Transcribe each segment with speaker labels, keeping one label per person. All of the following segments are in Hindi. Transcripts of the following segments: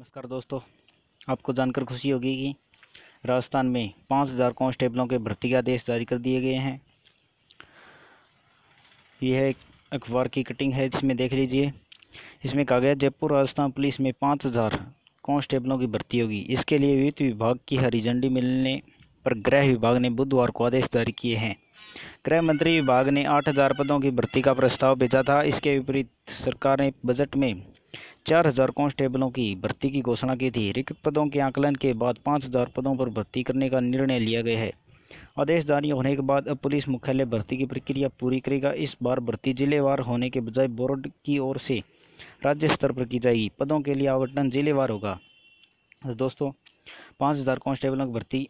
Speaker 1: नमस्कार दोस्तों आपको जानकर खुशी होगी कि राजस्थान में पाँच हज़ार कांस्टेबलों के भर्ती के आदेश जारी कर दिए गए हैं यह एक अखबार की कटिंग है जिसमें देख लीजिए इसमें कहा गया जयपुर राजस्थान पुलिस में पाँच हज़ार कांस्टेबलों की भर्ती होगी इसके लिए वित्त विभाग की हरी झंडी मिलने पर गृह विभाग ने बुधवार को आदेश जारी किए हैं गृह मंत्री विभाग ने आठ पदों की भर्ती का प्रस्ताव भेजा था इसके विपरीत सरकार ने बजट में चार हजार कांस्टेबलों की भर्ती की घोषणा की थी रिक्त पदों के आंकलन के बाद पाँच हजार पदों पर भर्ती करने का निर्णय लिया गया है आदेश जारी होने के बाद अब पुलिस मुख्यालय भर्ती की प्रक्रिया पूरी करेगा इस बार भर्ती जिलेवार होने के बजाय बोर्ड की ओर से राज्य स्तर पर की जाएगी पदों के लिए आवंटन जिलेवार होगा दोस्तों पाँच हज़ार कांस्टेबलों की भर्ती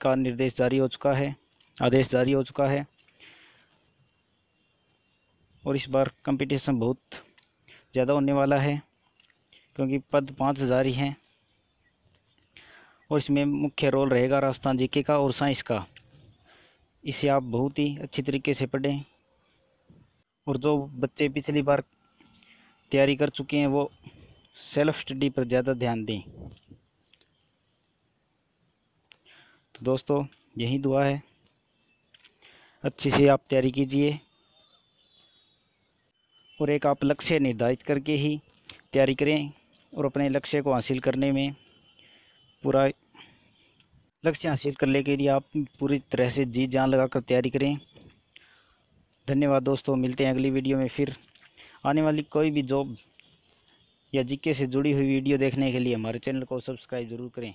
Speaker 1: का निर्देश जारी हो चुका है आदेश जारी हो चुका है और इस बार कंपटीशन बहुत ज़्यादा होने वाला है क्योंकि पद पाँच हज़ार ही हैं और इसमें मुख्य रोल रहेगा राजस्थान जीके का और साइंस का इसे आप बहुत ही अच्छी तरीके से पढ़ें और जो बच्चे पिछली बार तैयारी कर चुके हैं वो सेल्फ स्टडी पर ज़्यादा ध्यान दें तो दोस्तों यही दुआ है अच्छी से आप तैयारी कीजिए और एक आप लक्ष्य निर्धारित करके ही तैयारी करें और अपने लक्ष्य को हासिल करने में पूरा लक्ष्य हासिल करने के लिए आप पूरी तरह से जी जान लगाकर तैयारी करें धन्यवाद दोस्तों मिलते हैं अगली वीडियो में फिर आने वाली कोई भी जॉब या जीके से जुड़ी हुई वीडियो देखने के लिए हमारे चैनल को सब्सक्राइब ज़रूर करें